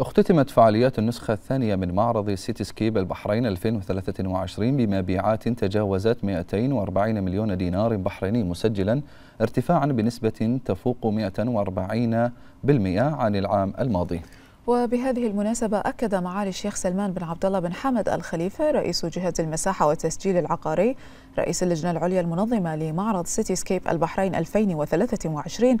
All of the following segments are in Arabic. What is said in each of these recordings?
اختتمت فعاليات النسخة الثانية من معرض سيتي سكيب البحرين 2023 بمبيعات تجاوزت 240 مليون دينار بحريني مسجلا ارتفاعا بنسبة تفوق 140% عن العام الماضي وبهذه المناسبة أكد معالي الشيخ سلمان بن عبد الله بن حمد الخليفة رئيس جهة المساحة والتسجيل العقاري رئيس اللجنة العليا المنظمة لمعرض سيتي سكيب البحرين 2023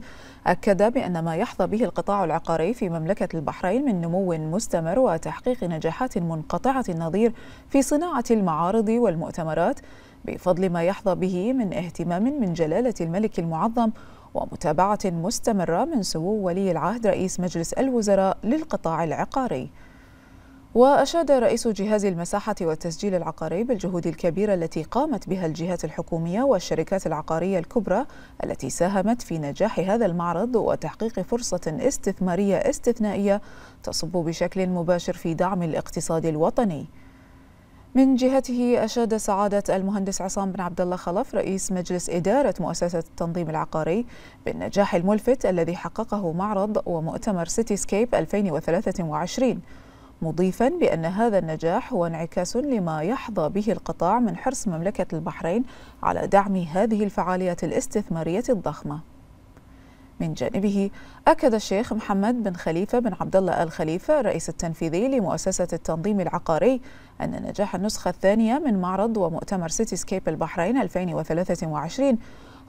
أكد بأن ما يحظى به القطاع العقاري في مملكة البحرين من نمو مستمر وتحقيق نجاحات منقطعة النظير في صناعة المعارض والمؤتمرات بفضل ما يحظى به من اهتمام من جلالة الملك المعظم ومتابعة مستمرة من سمو ولي العهد رئيس مجلس الوزراء للقطاع العقاري وأشاد رئيس جهاز المساحة والتسجيل العقاري بالجهود الكبيرة التي قامت بها الجهات الحكومية والشركات العقارية الكبرى التي ساهمت في نجاح هذا المعرض وتحقيق فرصة استثمارية استثنائية تصب بشكل مباشر في دعم الاقتصاد الوطني من جهته أشاد سعادة المهندس عصام بن عبد الله خلف رئيس مجلس إدارة مؤسسة التنظيم العقاري بالنجاح الملفت الذي حققه معرض ومؤتمر سيتي سكيب 2023 مضيفا بأن هذا النجاح هو انعكاس لما يحظى به القطاع من حرص مملكة البحرين على دعم هذه الفعاليات الاستثمارية الضخمة من جانبه أكد الشيخ محمد بن خليفة بن عبد الله آل خليفة الرئيس التنفيذي لمؤسسة التنظيم العقاري أن نجاح النسخة الثانية من معرض ومؤتمر سيتي سكيب البحرين 2023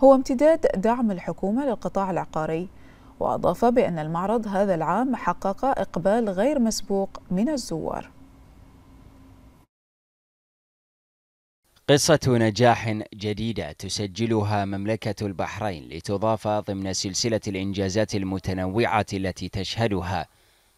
هو امتداد دعم الحكومة للقطاع العقاري وأضاف بأن المعرض هذا العام حقق إقبال غير مسبوق من الزوار قصة نجاح جديدة تسجلها مملكة البحرين لتضاف ضمن سلسلة الإنجازات المتنوعة التي تشهدها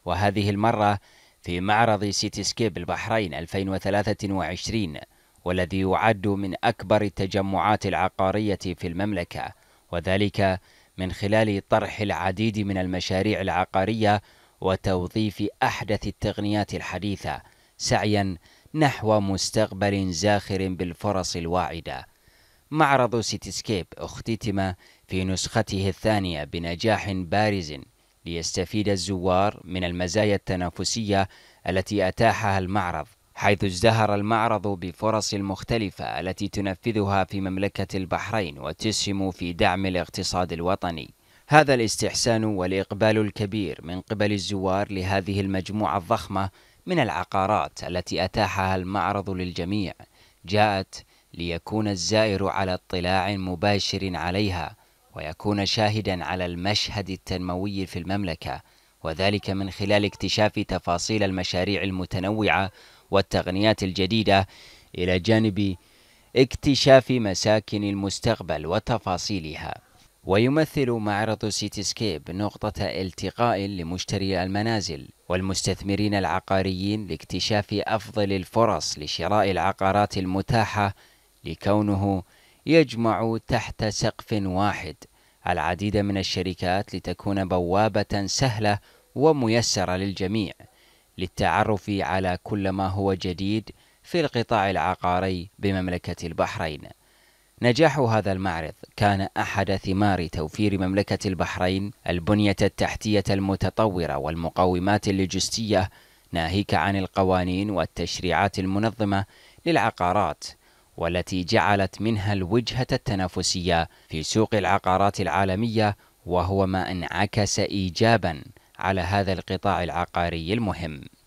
وهذه المرة في معرض سيتي سكيب البحرين 2023 والذي يعد من أكبر التجمعات العقارية في المملكة وذلك من خلال طرح العديد من المشاريع العقارية وتوظيف أحدث التقنيات الحديثة سعياً نحو مستقبل زاخر بالفرص الواعدة معرض سيتيسكيب اختتم في نسخته الثانية بنجاح بارز ليستفيد الزوار من المزايا التنافسية التي أتاحها المعرض حيث ازدهر المعرض بفرص المختلفة التي تنفذها في مملكة البحرين وتسهم في دعم الاقتصاد الوطني هذا الاستحسان والإقبال الكبير من قبل الزوار لهذه المجموعة الضخمة من العقارات التي أتاحها المعرض للجميع جاءت ليكون الزائر على اطلاع مباشر عليها ويكون شاهدا على المشهد التنموي في المملكة وذلك من خلال اكتشاف تفاصيل المشاريع المتنوعة والتقنيات الجديدة إلى جانب اكتشاف مساكن المستقبل وتفاصيلها ويمثل معرض سيتيسكيب نقطة التقاء لمشتري المنازل والمستثمرين العقاريين لاكتشاف أفضل الفرص لشراء العقارات المتاحة لكونه يجمع تحت سقف واحد العديد من الشركات لتكون بوابة سهلة وميسرة للجميع للتعرف على كل ما هو جديد في القطاع العقاري بمملكة البحرين نجاح هذا المعرض كان أحد ثمار توفير مملكة البحرين البنية التحتية المتطورة والمقومات اللوجستية ناهيك عن القوانين والتشريعات المنظمة للعقارات والتي جعلت منها الوجهة التنافسية في سوق العقارات العالمية وهو ما انعكس إيجابا على هذا القطاع العقاري المهم